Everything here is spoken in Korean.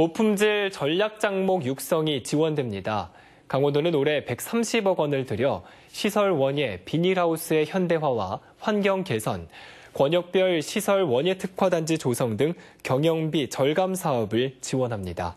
고품질 전략 작목 육성이 지원됩니다. 강원도는 올해 130억 원을 들여 시설 원예 비닐하우스의 현대화와 환경 개선, 권역별 시설 원예 특화단지 조성 등 경영비 절감 사업을 지원합니다.